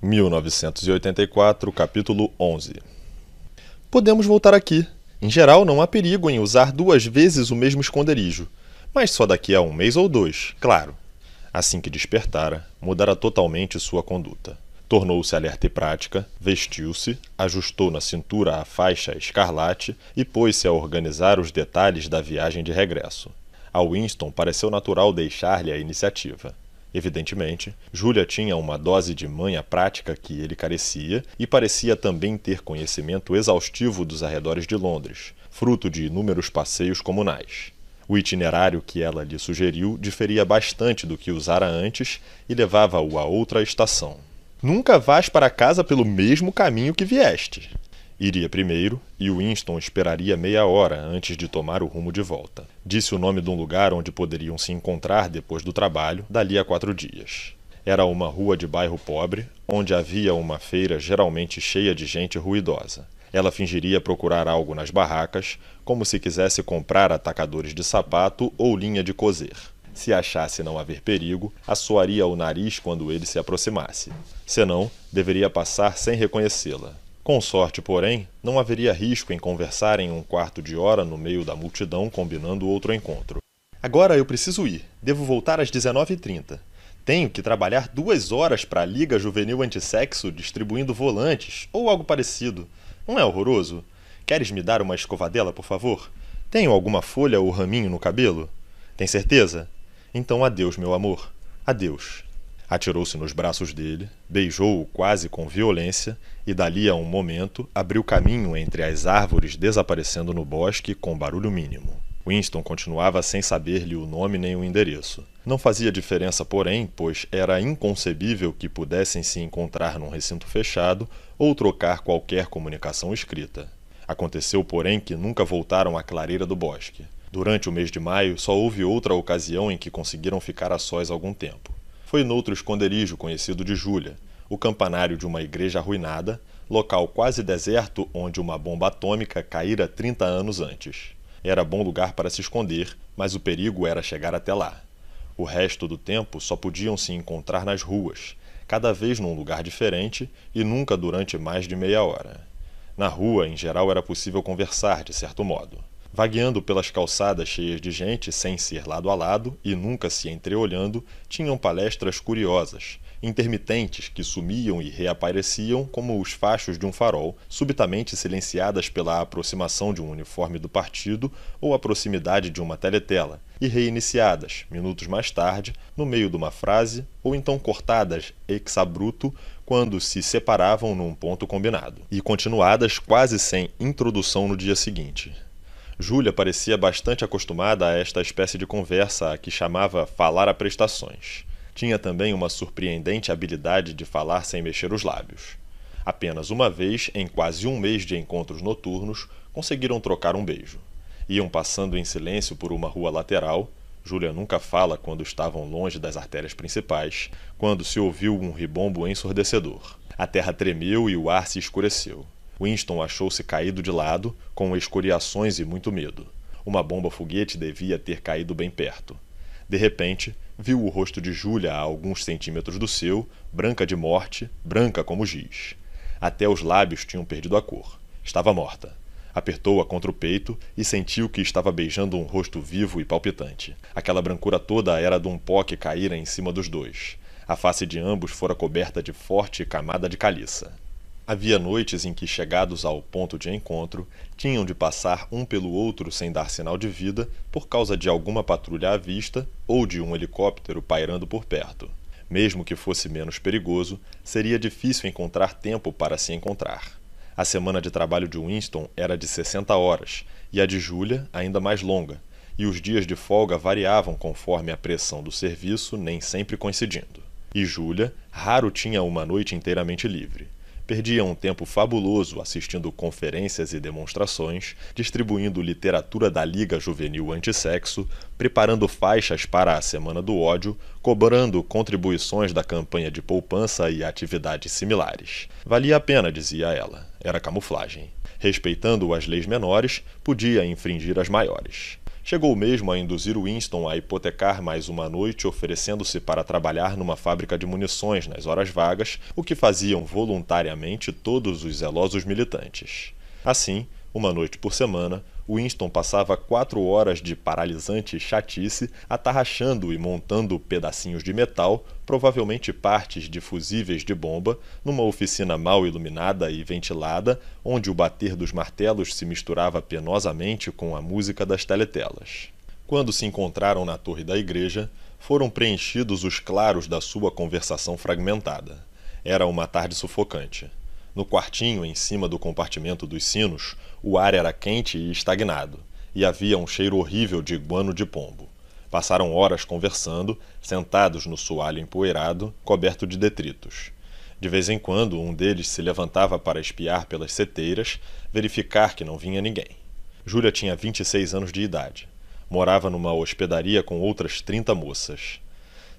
1984, capítulo 11. Podemos voltar aqui. Em geral, não há perigo em usar duas vezes o mesmo esconderijo, mas só daqui a um mês ou dois, claro. Assim que despertara, mudara totalmente sua conduta. Tornou-se alerta e prática, vestiu-se, ajustou na cintura a faixa escarlate e pôs-se a organizar os detalhes da viagem de regresso. A Winston pareceu natural deixar-lhe a iniciativa. Evidentemente, Júlia tinha uma dose de manha prática que ele carecia e parecia também ter conhecimento exaustivo dos arredores de Londres, fruto de inúmeros passeios comunais. O itinerário que ela lhe sugeriu diferia bastante do que usara antes e levava-o a outra estação. Nunca vás para casa pelo mesmo caminho que vieste, Iria primeiro e Winston esperaria meia hora antes de tomar o rumo de volta. Disse o nome de um lugar onde poderiam se encontrar depois do trabalho, dali a quatro dias. Era uma rua de bairro pobre, onde havia uma feira geralmente cheia de gente ruidosa. Ela fingiria procurar algo nas barracas, como se quisesse comprar atacadores de sapato ou linha de coser. Se achasse não haver perigo, assoaria o nariz quando ele se aproximasse. Senão, deveria passar sem reconhecê-la. Com sorte, porém, não haveria risco em conversar em um quarto de hora no meio da multidão combinando outro encontro. Agora eu preciso ir. Devo voltar às 19h30. Tenho que trabalhar duas horas para a Liga Juvenil Antissexo distribuindo volantes ou algo parecido. Não é horroroso? Queres me dar uma escovadela, por favor? Tenho alguma folha ou raminho no cabelo? Tem certeza? Então adeus, meu amor. Adeus. Atirou-se nos braços dele, beijou-o quase com violência e, dali a um momento, abriu caminho entre as árvores, desaparecendo no bosque com barulho mínimo. Winston continuava sem saber-lhe o nome nem o endereço. Não fazia diferença, porém, pois era inconcebível que pudessem se encontrar num recinto fechado ou trocar qualquer comunicação escrita. Aconteceu, porém, que nunca voltaram à clareira do bosque. Durante o mês de maio, só houve outra ocasião em que conseguiram ficar a sós algum tempo foi noutro esconderijo conhecido de Júlia, o campanário de uma igreja arruinada, local quase deserto onde uma bomba atômica caíra 30 anos antes. Era bom lugar para se esconder, mas o perigo era chegar até lá. O resto do tempo só podiam se encontrar nas ruas, cada vez num lugar diferente e nunca durante mais de meia hora. Na rua, em geral, era possível conversar, de certo modo. Vagueando pelas calçadas cheias de gente, sem ser lado a lado e nunca se entreolhando, tinham palestras curiosas, intermitentes que sumiam e reapareciam como os fachos de um farol, subitamente silenciadas pela aproximação de um uniforme do partido ou a proximidade de uma teletela, e reiniciadas, minutos mais tarde, no meio de uma frase, ou então cortadas ex abrupto quando se separavam num ponto combinado, e continuadas quase sem introdução no dia seguinte. Júlia parecia bastante acostumada a esta espécie de conversa a que chamava falar a prestações. Tinha também uma surpreendente habilidade de falar sem mexer os lábios. Apenas uma vez, em quase um mês de encontros noturnos, conseguiram trocar um beijo. Iam passando em silêncio por uma rua lateral, Júlia nunca fala quando estavam longe das artérias principais, quando se ouviu um ribombo ensurdecedor. A terra tremeu e o ar se escureceu. Winston achou-se caído de lado, com escoriações e muito medo. Uma bomba-foguete devia ter caído bem perto. De repente, viu o rosto de Júlia a alguns centímetros do seu, branca de morte, branca como giz. Até os lábios tinham perdido a cor. Estava morta. Apertou-a contra o peito e sentiu que estava beijando um rosto vivo e palpitante. Aquela brancura toda era de um pó que caíra em cima dos dois. A face de ambos fora coberta de forte camada de caliça. Havia noites em que, chegados ao ponto de encontro, tinham de passar um pelo outro sem dar sinal de vida por causa de alguma patrulha à vista ou de um helicóptero pairando por perto. Mesmo que fosse menos perigoso, seria difícil encontrar tempo para se encontrar. A semana de trabalho de Winston era de 60 horas e a de Julia ainda mais longa, e os dias de folga variavam conforme a pressão do serviço, nem sempre coincidindo. E Julia raro tinha uma noite inteiramente livre perdia um tempo fabuloso assistindo conferências e demonstrações, distribuindo literatura da Liga Juvenil Antissexo, preparando faixas para a Semana do Ódio, cobrando contribuições da campanha de poupança e atividades similares. Valia a pena, dizia ela, era camuflagem. Respeitando as leis menores, podia infringir as maiores. Chegou mesmo a induzir Winston a hipotecar mais uma noite, oferecendo-se para trabalhar numa fábrica de munições nas horas vagas, o que faziam voluntariamente todos os zelosos militantes. Assim, uma noite por semana, Winston passava quatro horas de paralisante chatice atarrachando e montando pedacinhos de metal, provavelmente partes de fusíveis de bomba, numa oficina mal iluminada e ventilada, onde o bater dos martelos se misturava penosamente com a música das teletelas. Quando se encontraram na torre da igreja, foram preenchidos os claros da sua conversação fragmentada. Era uma tarde sufocante. No quartinho, em cima do compartimento dos sinos, o ar era quente e estagnado, e havia um cheiro horrível de guano de pombo. Passaram horas conversando, sentados no soalho empoeirado, coberto de detritos. De vez em quando, um deles se levantava para espiar pelas seteiras, verificar que não vinha ninguém. Júlia tinha 26 anos de idade. Morava numa hospedaria com outras 30 moças.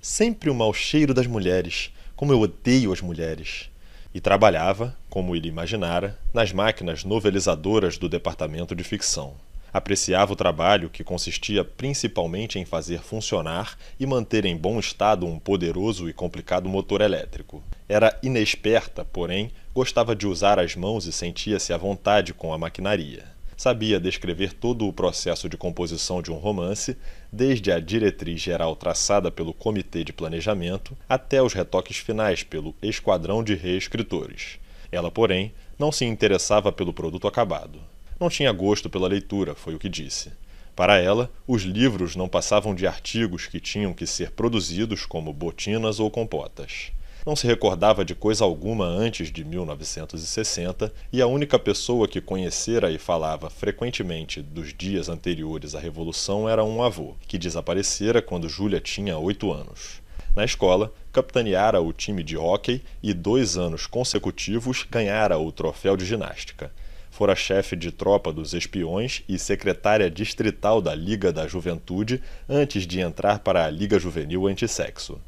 Sempre o mau cheiro das mulheres. Como eu odeio as mulheres e trabalhava, como ele imaginara, nas máquinas novelizadoras do departamento de ficção. Apreciava o trabalho, que consistia principalmente em fazer funcionar e manter em bom estado um poderoso e complicado motor elétrico. Era inexperta, porém, gostava de usar as mãos e sentia-se à vontade com a maquinaria. Sabia descrever todo o processo de composição de um romance, desde a diretriz geral traçada pelo Comitê de Planejamento até os retoques finais pelo Esquadrão de Reescritores. Ela, porém, não se interessava pelo produto acabado. Não tinha gosto pela leitura, foi o que disse. Para ela, os livros não passavam de artigos que tinham que ser produzidos como botinas ou compotas não se recordava de coisa alguma antes de 1960 e a única pessoa que conhecera e falava frequentemente dos dias anteriores à Revolução era um avô, que desaparecera quando Júlia tinha oito anos. Na escola, capitaneara o time de hóquei e, dois anos consecutivos, ganhara o troféu de ginástica fora chefe de tropa dos espiões e secretária distrital da Liga da Juventude antes de entrar para a Liga Juvenil Antissexo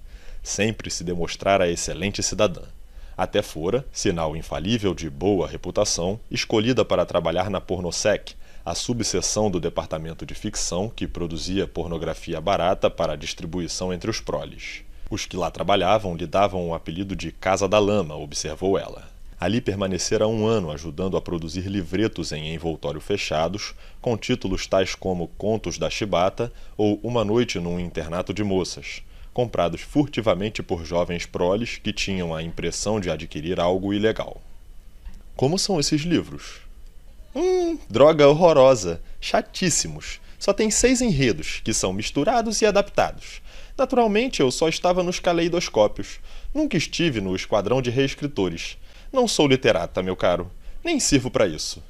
sempre se demonstrara excelente cidadã. Até fora, sinal infalível de boa reputação, escolhida para trabalhar na Pornosec, a subseção do departamento de ficção que produzia pornografia barata para distribuição entre os proles. Os que lá trabalhavam lhe davam o apelido de Casa da Lama, observou ela. Ali permanecera um ano ajudando a produzir livretos em envoltório fechados, com títulos tais como Contos da Chibata ou Uma Noite num Internato de Moças, comprados furtivamente por jovens proles que tinham a impressão de adquirir algo ilegal. Como são esses livros? Hum, droga horrorosa. Chatíssimos. Só tem seis enredos, que são misturados e adaptados. Naturalmente, eu só estava nos caleidoscópios. Nunca estive no esquadrão de reescritores. Não sou literata, meu caro. Nem sirvo para isso.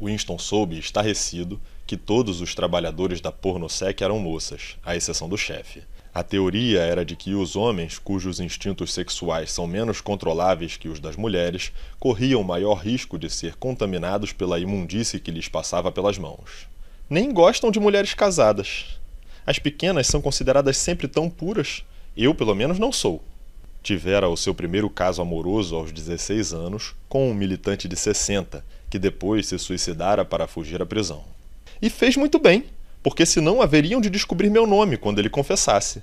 Winston soube, estarrecido, que todos os trabalhadores da Pornosec eram moças, à exceção do chefe. A teoria era de que os homens, cujos instintos sexuais são menos controláveis que os das mulheres, corriam maior risco de ser contaminados pela imundície que lhes passava pelas mãos. Nem gostam de mulheres casadas. As pequenas são consideradas sempre tão puras. Eu, pelo menos, não sou. Tivera o seu primeiro caso amoroso aos 16 anos com um militante de 60, que depois se suicidara para fugir à prisão. E fez muito bem porque senão haveriam de descobrir meu nome quando ele confessasse.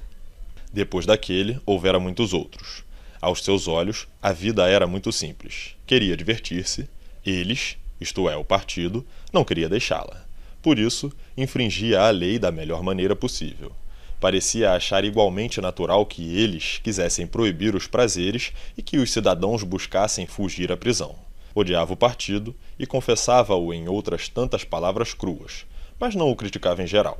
Depois daquele, houvera muitos outros. Aos seus olhos, a vida era muito simples. Queria divertir-se, eles, isto é, o partido, não queria deixá-la. Por isso, infringia a lei da melhor maneira possível. Parecia achar igualmente natural que eles quisessem proibir os prazeres e que os cidadãos buscassem fugir à prisão. Odiava o partido e confessava-o em outras tantas palavras cruas, mas não o criticava em geral.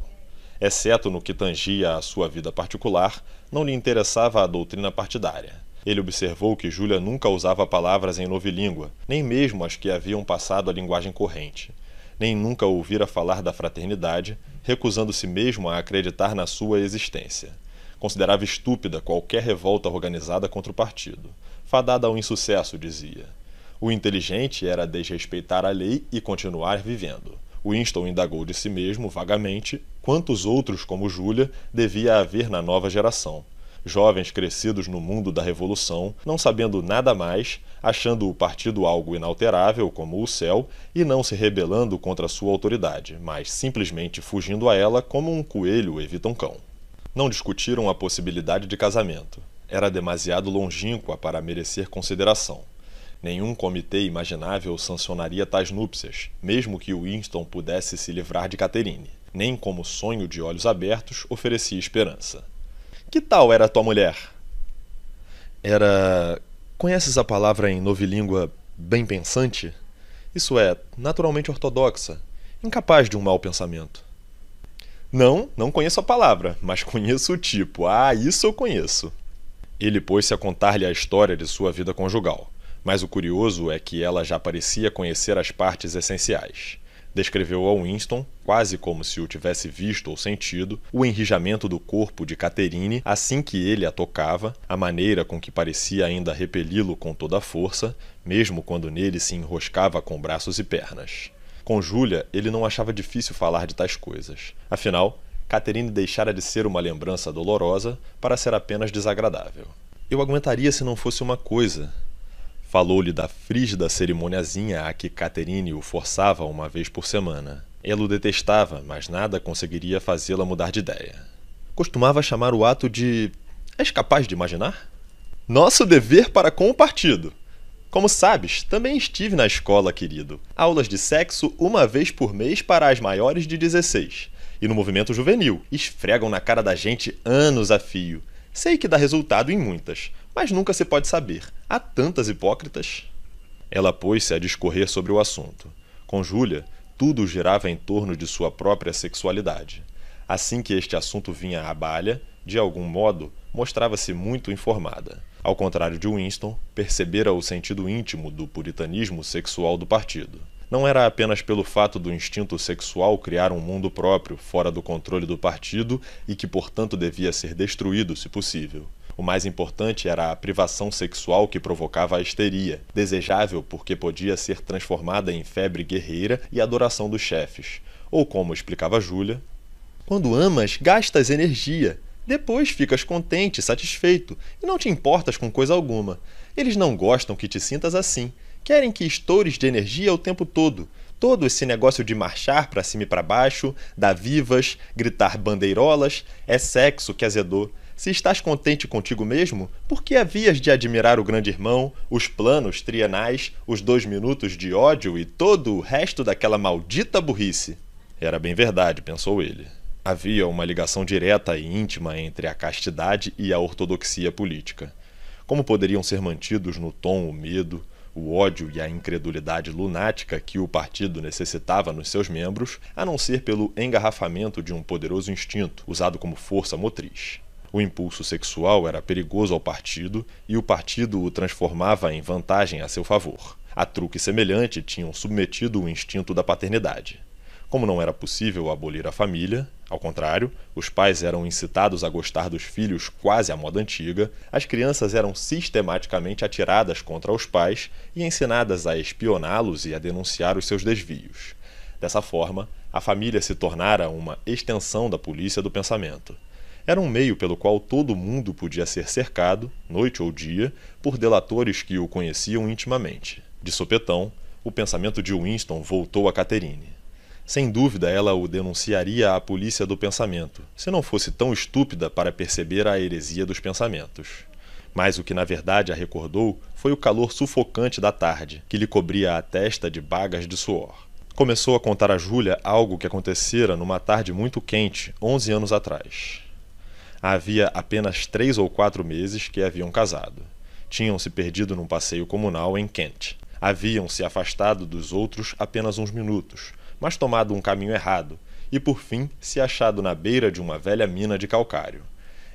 Exceto no que tangia à sua vida particular, não lhe interessava a doutrina partidária. Ele observou que Júlia nunca usava palavras em novilíngua, nem mesmo as que haviam passado à linguagem corrente, nem nunca ouvira falar da fraternidade, recusando-se mesmo a acreditar na sua existência. Considerava estúpida qualquer revolta organizada contra o partido. Fadada ao insucesso, dizia. O inteligente era desrespeitar a lei e continuar vivendo. Winston indagou de si mesmo, vagamente, quantos outros como Júlia devia haver na nova geração. Jovens crescidos no mundo da revolução, não sabendo nada mais, achando o partido algo inalterável como o céu e não se rebelando contra sua autoridade, mas simplesmente fugindo a ela como um coelho evita um cão. Não discutiram a possibilidade de casamento. Era demasiado longínqua para merecer consideração. Nenhum comitê imaginável sancionaria tais núpcias, mesmo que Winston pudesse se livrar de Catherine. Nem como sonho de olhos abertos oferecia esperança. Que tal era tua mulher? Era. Conheces a palavra em novilíngua bem pensante? Isso é, naturalmente ortodoxa, incapaz de um mau pensamento. Não, não conheço a palavra, mas conheço o tipo. Ah, isso eu conheço. Ele pôs-se a contar-lhe a história de sua vida conjugal. Mas o curioso é que ela já parecia conhecer as partes essenciais. Descreveu a Winston, quase como se o tivesse visto ou sentido, o enrijamento do corpo de Caterine assim que ele a tocava, a maneira com que parecia ainda repeli-lo com toda a força, mesmo quando nele se enroscava com braços e pernas. Com Júlia, ele não achava difícil falar de tais coisas. Afinal, Caterine deixara de ser uma lembrança dolorosa para ser apenas desagradável. Eu aguentaria se não fosse uma coisa, Falou-lhe da frígida cerimoniazinha a que Caterine o forçava uma vez por semana. Ela o detestava, mas nada conseguiria fazê-la mudar de ideia. Costumava chamar o ato de. És capaz de imaginar? Nosso dever para com o partido. Como sabes, também estive na escola, querido. Aulas de sexo uma vez por mês para as maiores de 16. E no movimento juvenil, esfregam na cara da gente anos a fio. Sei que dá resultado em muitas, mas nunca se pode saber. Há tantas hipócritas. Ela pôs-se a discorrer sobre o assunto. Com Júlia, tudo girava em torno de sua própria sexualidade. Assim que este assunto vinha à balha, de algum modo, mostrava-se muito informada. Ao contrário de Winston, percebera o sentido íntimo do puritanismo sexual do partido. Não era apenas pelo fato do instinto sexual criar um mundo próprio, fora do controle do partido e que, portanto, devia ser destruído se possível. O mais importante era a privação sexual que provocava a histeria, desejável porque podia ser transformada em febre guerreira e adoração dos chefes. Ou como explicava Júlia, quando amas, gastas energia. Depois ficas contente, satisfeito e não te importas com coisa alguma. Eles não gostam que te sintas assim. Querem que estoures de energia o tempo todo. Todo esse negócio de marchar para cima e para baixo, dar vivas, gritar bandeirolas, é sexo que azedou. Se estás contente contigo mesmo, por que havias de admirar o grande irmão, os planos trienais, os dois minutos de ódio e todo o resto daquela maldita burrice? Era bem verdade, pensou ele. Havia uma ligação direta e íntima entre a castidade e a ortodoxia política. Como poderiam ser mantidos no tom o medo, o ódio e a incredulidade lunática que o partido necessitava nos seus membros, a não ser pelo engarrafamento de um poderoso instinto, usado como força motriz. O impulso sexual era perigoso ao partido e o partido o transformava em vantagem a seu favor. A truque semelhante tinham submetido o instinto da paternidade. Como não era possível abolir a família, ao contrário, os pais eram incitados a gostar dos filhos quase à moda antiga, as crianças eram sistematicamente atiradas contra os pais e ensinadas a espioná-los e a denunciar os seus desvios. Dessa forma, a família se tornara uma extensão da polícia do pensamento. Era um meio pelo qual todo mundo podia ser cercado, noite ou dia, por delatores que o conheciam intimamente. De sopetão, o pensamento de Winston voltou a Catherine. Sem dúvida, ela o denunciaria à polícia do pensamento, se não fosse tão estúpida para perceber a heresia dos pensamentos. Mas o que na verdade a recordou foi o calor sufocante da tarde, que lhe cobria a testa de bagas de suor. Começou a contar a Júlia algo que acontecera numa tarde muito quente, onze anos atrás havia apenas três ou quatro meses que haviam casado. Tinham se perdido num passeio comunal em Kent. Haviam se afastado dos outros apenas uns minutos, mas tomado um caminho errado, e por fim se achado na beira de uma velha mina de calcário.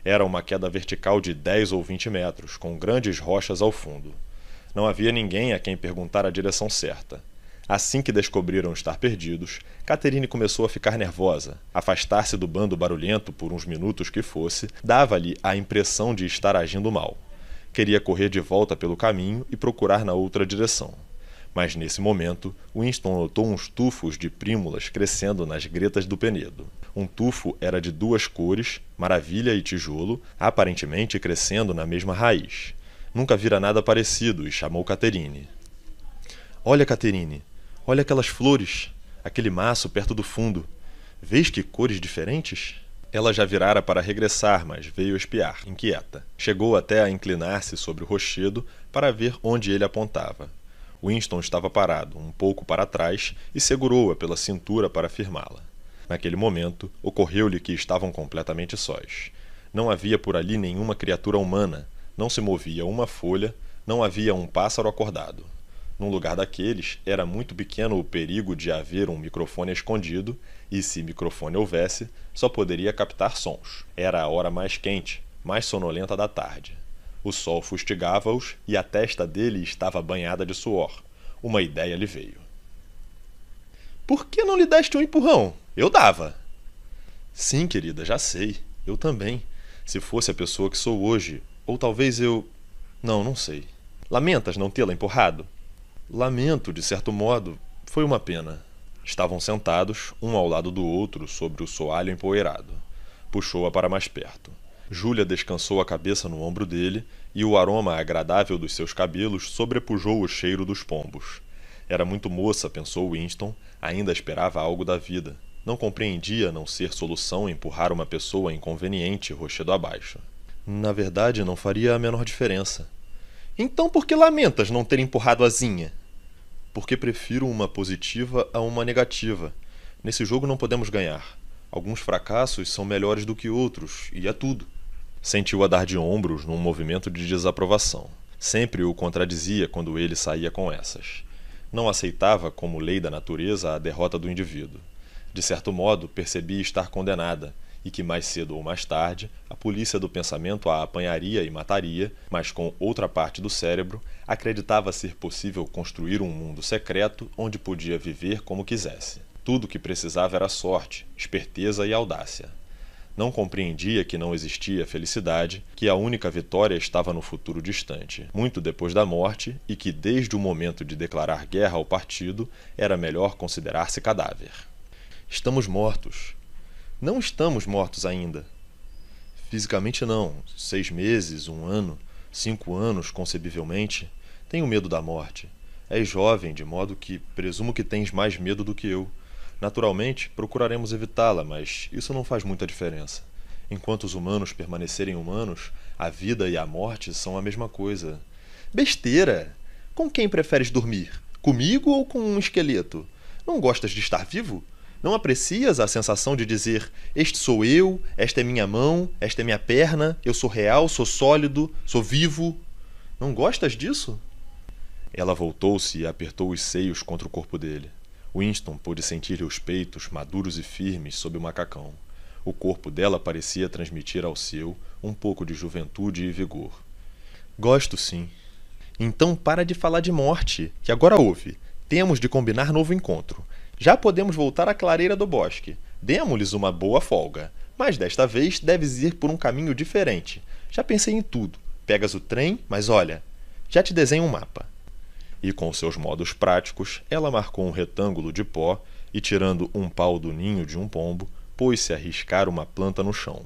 Era uma queda vertical de 10 ou 20 metros, com grandes rochas ao fundo. Não havia ninguém a quem perguntar a direção certa. Assim que descobriram estar perdidos, Catherine começou a ficar nervosa. Afastar-se do bando barulhento por uns minutos que fosse dava-lhe a impressão de estar agindo mal. Queria correr de volta pelo caminho e procurar na outra direção. Mas nesse momento, Winston notou uns tufos de prímulas crescendo nas gretas do penedo. Um tufo era de duas cores, maravilha e tijolo, aparentemente crescendo na mesma raiz. Nunca vira nada parecido e chamou Caterine. Olha, Caterine, Olha aquelas flores, aquele maço perto do fundo. Vês que cores diferentes? Ela já virara para regressar, mas veio espiar, inquieta. Chegou até a inclinar-se sobre o rochedo para ver onde ele apontava. Winston estava parado, um pouco para trás, e segurou-a pela cintura para firmá-la. Naquele momento, ocorreu-lhe que estavam completamente sós. Não havia por ali nenhuma criatura humana, não se movia uma folha, não havia um pássaro acordado. Num lugar daqueles, era muito pequeno o perigo de haver um microfone escondido, e se microfone houvesse, só poderia captar sons. Era a hora mais quente, mais sonolenta da tarde. O sol fustigava-os e a testa dele estava banhada de suor. Uma ideia lhe veio. Por que não lhe deste um empurrão? Eu dava. Sim, querida, já sei. Eu também. Se fosse a pessoa que sou hoje, ou talvez eu. Não, não sei. Lamentas não tê-la empurrado? Lamento, de certo modo, foi uma pena. Estavam sentados, um ao lado do outro, sobre o soalho empoeirado. Puxou-a para mais perto. Júlia descansou a cabeça no ombro dele e o aroma agradável dos seus cabelos sobrepujou o cheiro dos pombos. Era muito moça, pensou Winston, ainda esperava algo da vida. Não compreendia não ser solução empurrar uma pessoa inconveniente rochedo abaixo. Na verdade, não faria a menor diferença. Então por que lamentas não ter empurrado a Zinha? porque prefiro uma positiva a uma negativa. Nesse jogo não podemos ganhar. Alguns fracassos são melhores do que outros, e é tudo. Sentiu a dar de ombros num movimento de desaprovação. Sempre o contradizia quando ele saía com essas. Não aceitava como lei da natureza a derrota do indivíduo. De certo modo, percebia estar condenada, e que mais cedo ou mais tarde a polícia do pensamento a apanharia e mataria, mas com outra parte do cérebro acreditava ser possível construir um mundo secreto onde podia viver como quisesse. Tudo o que precisava era sorte, esperteza e audácia. Não compreendia que não existia felicidade, que a única vitória estava no futuro distante, muito depois da morte, e que desde o momento de declarar guerra ao partido era melhor considerar-se cadáver. Estamos mortos, não estamos mortos ainda. Fisicamente, não. Seis meses, um ano, cinco anos, concebivelmente. Tenho medo da morte. És jovem, de modo que presumo que tens mais medo do que eu. Naturalmente, procuraremos evitá-la, mas isso não faz muita diferença. Enquanto os humanos permanecerem humanos, a vida e a morte são a mesma coisa. Besteira! Com quem preferes dormir? Comigo ou com um esqueleto? Não gostas de estar vivo? Não aprecias a sensação de dizer: Este sou eu, esta é minha mão, esta é minha perna, eu sou real, sou sólido, sou vivo? Não gostas disso? Ela voltou-se e apertou os seios contra o corpo dele. Winston pôde sentir-lhe os peitos maduros e firmes sob o macacão. O corpo dela parecia transmitir ao seu um pouco de juventude e vigor. Gosto sim. Então para de falar de morte, que agora houve. Temos de combinar novo encontro. Já podemos voltar à clareira do bosque. Demos-lhes uma boa folga. Mas desta vez deves ir por um caminho diferente. Já pensei em tudo. Pegas o trem, mas olha, já te desenho um mapa. E com seus modos práticos, ela marcou um retângulo de pó e, tirando um pau do ninho de um pombo, pôs-se a riscar uma planta no chão.